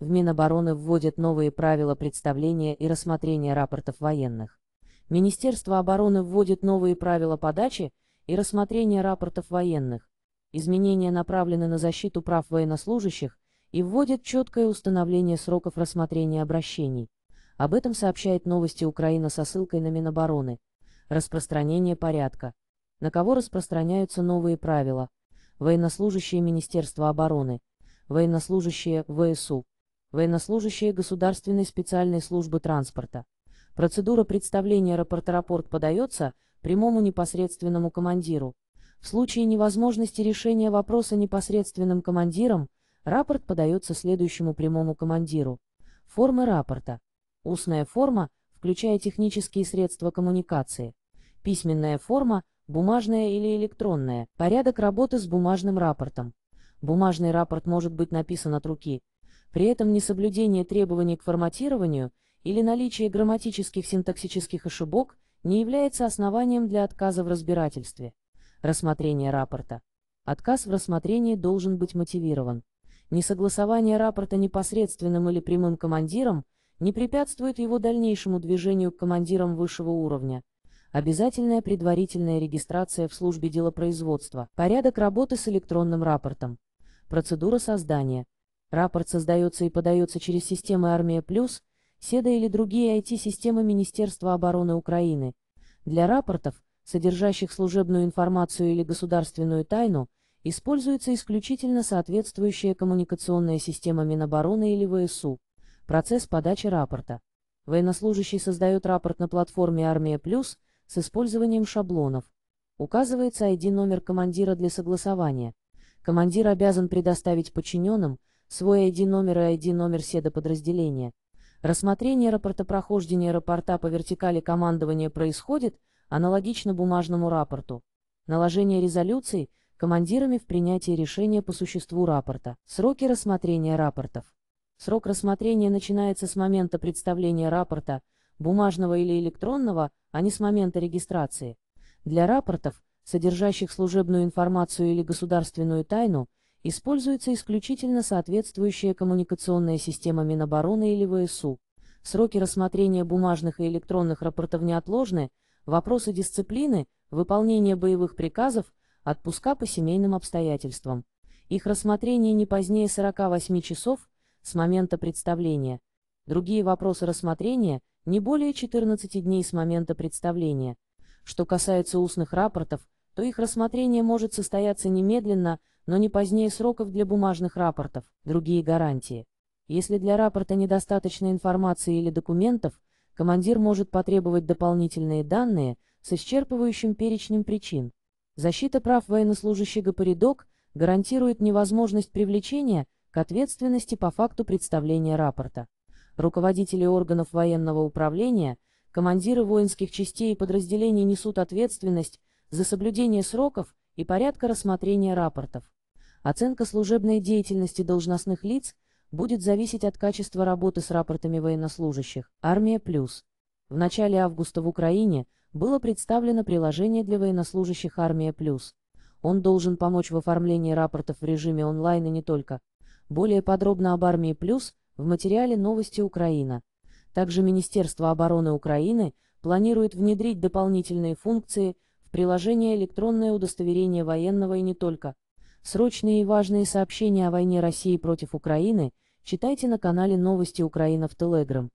в Минобороны вводят новые правила представления и рассмотрения рапортов военных. Министерство обороны вводит новые правила подачи и рассмотрения рапортов военных. Изменения направлены на защиту прав военнослужащих и вводят четкое установление сроков рассмотрения обращений. Об этом сообщает новости Украина со ссылкой на Минобороны. Распространение порядка. На кого распространяются новые правила? Военнослужащие Министерства обороны. Военнослужащие ВСУ военнослужащие Государственной специальной службы транспорта. Процедура представления рапорт-рапорт подается прямому непосредственному командиру. В случае невозможности решения вопроса непосредственным командиром, рапорт подается следующему прямому командиру. Формы рапорта. Устная форма, включая технические средства коммуникации. Письменная форма, бумажная или электронная. Порядок работы с бумажным рапортом. Бумажный рапорт может быть написан от руки, при этом несоблюдение требований к форматированию или наличие грамматических синтаксических ошибок не является основанием для отказа в разбирательстве. Рассмотрение рапорта. Отказ в рассмотрении должен быть мотивирован. Несогласование рапорта непосредственным или прямым командиром не препятствует его дальнейшему движению к командирам высшего уровня. Обязательная предварительная регистрация в службе делопроизводства. Порядок работы с электронным рапортом. Процедура создания. Рапорт создается и подается через системы «Армия Плюс», «Седа» или другие IT-системы Министерства обороны Украины. Для рапортов, содержащих служебную информацию или государственную тайну, используется исключительно соответствующая коммуникационная система Минобороны или ВСУ. Процесс подачи рапорта. Военнослужащий создает рапорт на платформе «Армия Плюс» с использованием шаблонов. Указывается ID-номер командира для согласования. Командир обязан предоставить подчиненным – свой ID-номер и ID-номер седа подразделения. Рассмотрение рапорта прохождения рапорта по вертикали командования происходит аналогично бумажному рапорту. Наложение резолюций командирами в принятии решения по существу рапорта. Сроки рассмотрения рапортов. Срок рассмотрения начинается с момента представления рапорта, бумажного или электронного, а не с момента регистрации. Для рапортов, содержащих служебную информацию или государственную тайну, используется исключительно соответствующая коммуникационная система Минобороны или ВСУ. Сроки рассмотрения бумажных и электронных рапортов неотложны, вопросы дисциплины, выполнения боевых приказов, отпуска по семейным обстоятельствам. Их рассмотрение не позднее 48 часов с момента представления. Другие вопросы рассмотрения не более 14 дней с момента представления. Что касается устных рапортов, то их рассмотрение может состояться немедленно, но не позднее сроков для бумажных рапортов, другие гарантии. Если для рапорта недостаточно информации или документов, командир может потребовать дополнительные данные с исчерпывающим перечнем причин. Защита прав военнослужащего по гарантирует невозможность привлечения к ответственности по факту представления рапорта. Руководители органов военного управления, командиры воинских частей и подразделений несут ответственность за соблюдение сроков и порядка рассмотрения рапортов. Оценка служебной деятельности должностных лиц будет зависеть от качества работы с рапортами военнослужащих. Армия плюс. В начале августа в Украине было представлено приложение для военнослужащих Армия плюс. Он должен помочь в оформлении рапортов в режиме онлайн и не только. Более подробно об Армии плюс в материале «Новости Украина». Также Министерство обороны Украины планирует внедрить дополнительные функции – приложение электронное удостоверение военного и не только. Срочные и важные сообщения о войне России против Украины читайте на канале Новости Украина в Телеграм.